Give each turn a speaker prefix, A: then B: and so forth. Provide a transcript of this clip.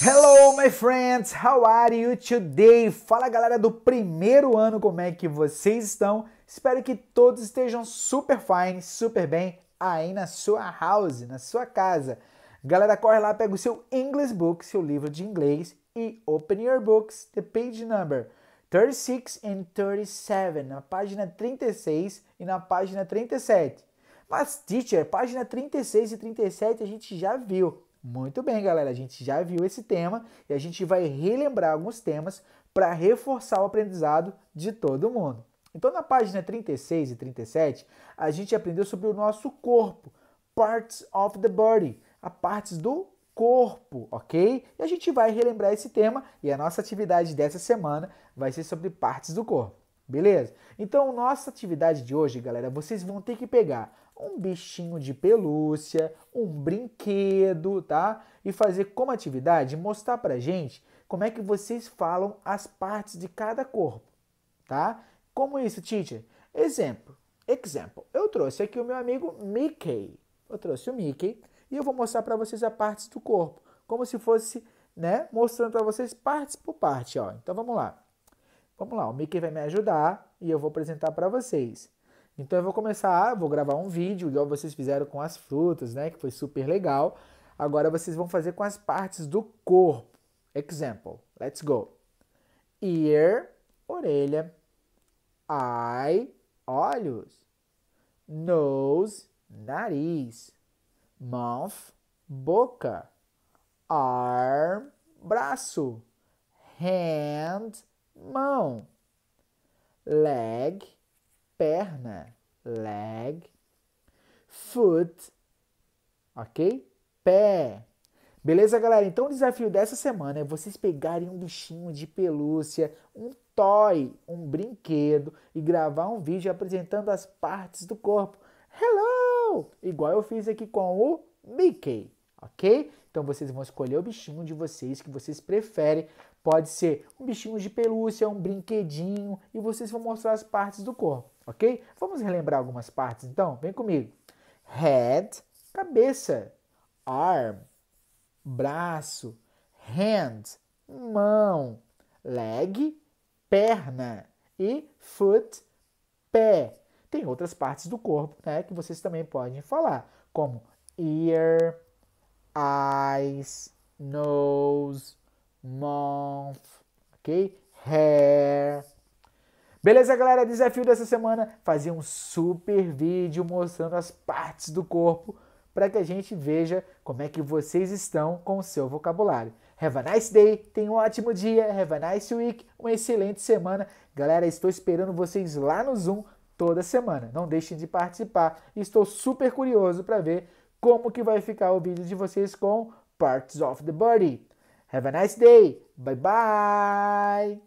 A: Hello, my friends! How are you today? Fala, galera do primeiro ano, como é que vocês estão? Espero que todos estejam super fine, super bem aí na sua house, na sua casa. Galera, corre lá, pega o seu English Book, seu livro de inglês, e open your books, the page number 36 and 37, na página 36 e na página 37. Mas, teacher, página 36 e 37 a gente já viu. Muito bem, galera, a gente já viu esse tema e a gente vai relembrar alguns temas para reforçar o aprendizado de todo mundo. Então, na página 36 e 37, a gente aprendeu sobre o nosso corpo, parts of the body, a partes do corpo, ok? E a gente vai relembrar esse tema e a nossa atividade dessa semana vai ser sobre partes do corpo. Beleza? Então, nossa atividade de hoje, galera, vocês vão ter que pegar um bichinho de pelúcia, um brinquedo, tá? E fazer como atividade mostrar pra gente como é que vocês falam as partes de cada corpo, tá? Como isso, teacher? Exemplo. Exemplo. Eu trouxe aqui o meu amigo Mickey. Eu trouxe o Mickey e eu vou mostrar para vocês a parte do corpo, como se fosse, né, mostrando para vocês partes por parte, ó. Então vamos lá. Vamos lá, o Mickey vai me ajudar e eu vou apresentar para vocês. Então eu vou começar, vou gravar um vídeo, igual vocês fizeram com as frutas, né? Que foi super legal. Agora vocês vão fazer com as partes do corpo. Example, let's go. Ear, orelha. Eye, olhos. Nose, nariz. Mouth, boca. Arm, braço. Hand, mão. Leg, perna, leg, foot, ok? Pé. Beleza, galera? Então o desafio dessa semana é vocês pegarem um bichinho de pelúcia, um toy, um brinquedo e gravar um vídeo apresentando as partes do corpo. Hello! Igual eu fiz aqui com o Mickey, ok? Então vocês vão escolher o bichinho de vocês que vocês preferem. Pode ser um bichinho de pelúcia, um brinquedinho e vocês vão mostrar as partes do corpo ok? Vamos relembrar algumas partes então? Vem comigo. Head, cabeça. Arm, braço. Hand, mão. Leg, perna. E foot, pé. Tem outras partes do corpo né, que vocês também podem falar, como ear, eyes, nose, mouth, ok? Hair, Beleza, galera? Desafio dessa semana: fazer um super vídeo mostrando as partes do corpo para que a gente veja como é que vocês estão com o seu vocabulário. Have a nice day, tenha um ótimo dia, have a nice week, uma excelente semana. Galera, estou esperando vocês lá no Zoom toda semana. Não deixem de participar. Estou super curioso para ver como que vai ficar o vídeo de vocês com Parts of the Body. Have a nice day. Bye bye.